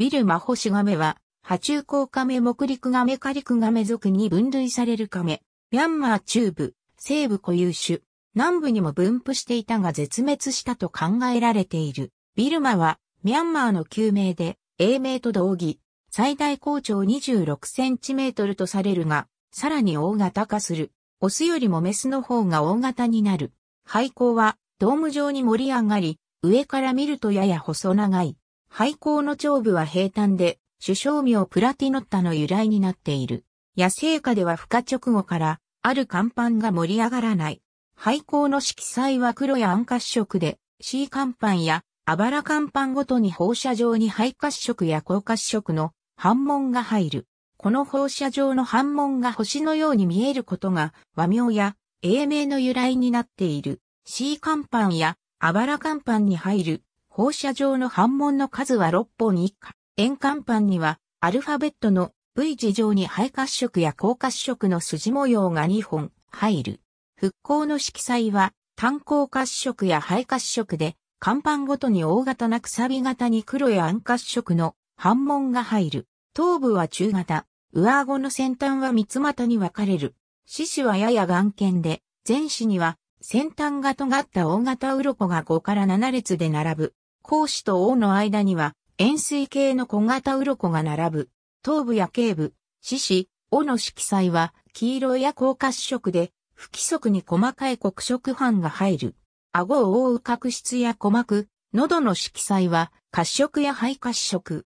ビルマホシガメは、爬虫甲カメ目陸ガメカリクガメ属に分類されるカメ、ミャンマー中部、西部固有種、南部にも分布していたが絶滅したと考えられている。ビルマは、ミャンマーの旧名で、英名と同義、最大高長26センチメートルとされるが、さらに大型化する。オスよりもメスの方が大型になる。廃校は、ドーム状に盛り上がり、上から見るとやや細長い。廃校の長部は平坦で、首相名プラティノッタの由来になっている。野生下では孵化直後から、ある甲板が盛り上がらない。廃校の色彩は黒や暗褐色で、C 甲板や、あばら甲板ごとに放射状に灰褐色や高褐色の反紋が入る。この放射状の反紋が星のように見えることが和名や英名の由来になっている。C 甲板やあばら甲板に入る放射状の反門の数は6本以下。円管板には、アルファベットの V 字状に肺褐色や高褐色の筋模様が2本入る。復興の色彩は、炭鉱褐色や肺褐色で、看板ごとに大型なくさび型に黒や暗褐色の反紋が入る。頭部は中型、上顎の先端は三つ股に分かれる。四肢はやや眼見で、前肢には先端が尖った大型鱗が5から7列で並ぶ。孔子と王の間には、円錐形の小型鱗が並ぶ。頭部や頸部、四肢、尾の色彩は、黄色や高褐色で、不規則に細かい黒色斑が入る。顎を覆う角質や鼓膜、喉の色彩は、褐色や肺褐色。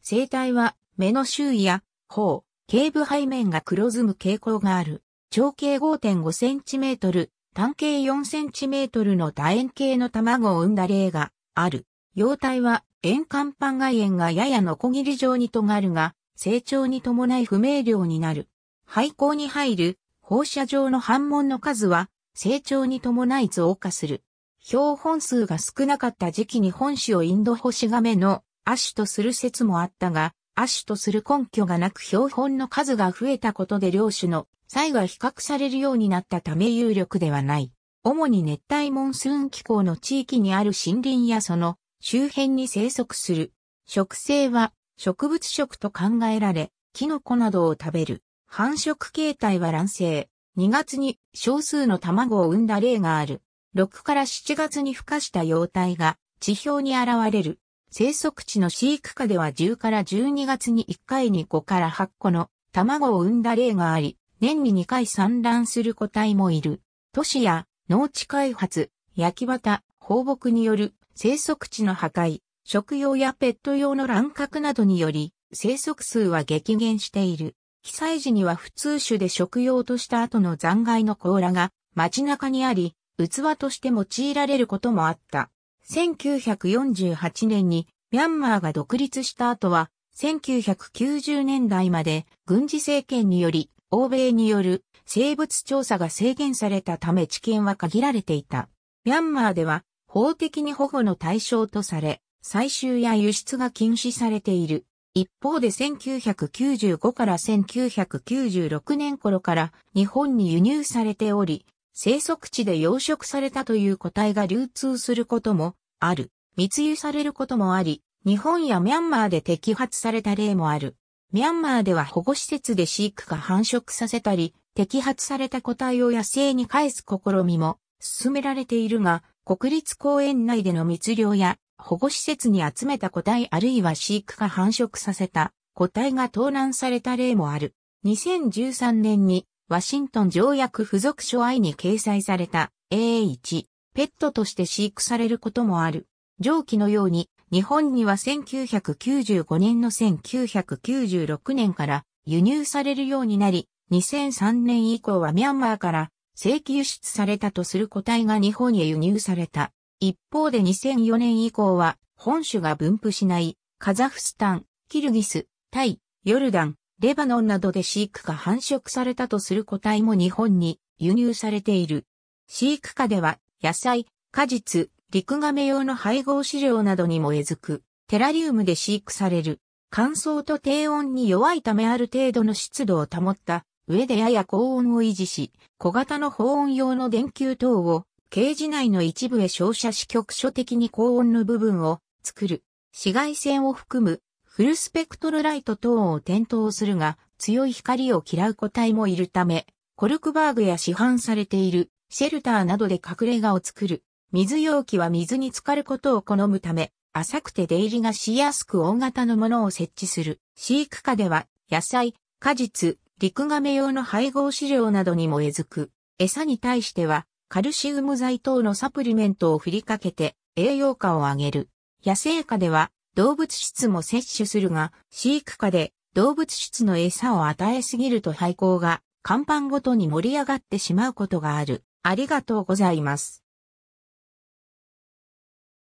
生体は、目の周囲や、頬、頸部背面が黒ずむ傾向がある。長径5.5センチメートル、単径4センチメートルの楕円形の卵を産んだ例がある。幼体は円環板外縁がややのこぎり状に尖るが、成長に伴い不明瞭になる。廃校に入る放射状の反問の数は成長に伴い増加する。標本数が少なかった時期に本種をインド星亀の亜種とする説もあったが、亜種とする根拠がなく標本の数が増えたことで両種の差が比較されるようになったため有力ではない。主に熱帯モンスーン気候の地域にある森林やその周辺に生息する。植生は植物食と考えられ、キノコなどを食べる。繁殖形態は卵生。2月に少数の卵を産んだ例がある。6から7月に孵化した幼体が地表に現れる。生息地の飼育下では10から12月に1回に5から8個の卵を産んだ例があり、年に2回産卵する個体もいる。都市や農地開発、焼き畑、放牧による生息地の破壊、食用やペット用の乱獲などにより、生息数は激減している。被災時には普通種で食用とした後の残骸の甲羅が街中にあり、器として用いられることもあった。1948年にミャンマーが独立した後は、1990年代まで軍事政権により、欧米による生物調査が制限されたため知見は限られていた。ミャンマーでは法的に保護の対象とされ、採集や輸出が禁止されている。一方で1995から1996年頃から日本に輸入されており、生息地で養殖されたという個体が流通することもある。密輸されることもあり、日本やミャンマーで摘発された例もある。ミャンマーでは保護施設で飼育が繁殖させたり、摘発された個体を野生に返す試みも進められているが、国立公園内での密漁や保護施設に集めた個体あるいは飼育か繁殖させた個体が盗難された例もある。2013年にワシントン条約付属書愛に掲載された A1 ペットとして飼育されることもある。上記のように日本には1995年の1996年から輸入されるようになり、2003年以降はミャンマーから正規輸出されたとする個体が日本へ輸入された。一方で2004年以降は、本種が分布しない、カザフスタン、キルギス、タイ、ヨルダン、レバノンなどで飼育が繁殖されたとする個体も日本に輸入されている。飼育下では、野菜、果実、陸亀用の配合飼料などにもえずく、テラリウムで飼育される。乾燥と低温に弱いためある程度の湿度を保った上でやや高温を維持し、小型の保温用の電球等を、ケージ内の一部へ照射し局所的に高温の部分を作る。紫外線を含むフルスペクトルライト等を点灯するが、強い光を嫌う個体もいるため、コルクバーグや市販されているシェルターなどで隠れ家を作る。水容器は水に浸かることを好むため、浅くて出入りがしやすく大型のものを設置する。飼育下では、野菜、果実、陸亀用の配合飼料などにもえずく、餌に対しては、カルシウム剤等のサプリメントを振りかけて栄養価を上げる。野生下では動物質も摂取するが、飼育下で動物質の餌を与えすぎると廃校が、看板ごとに盛り上がってしまうことがある。ありがとうございます。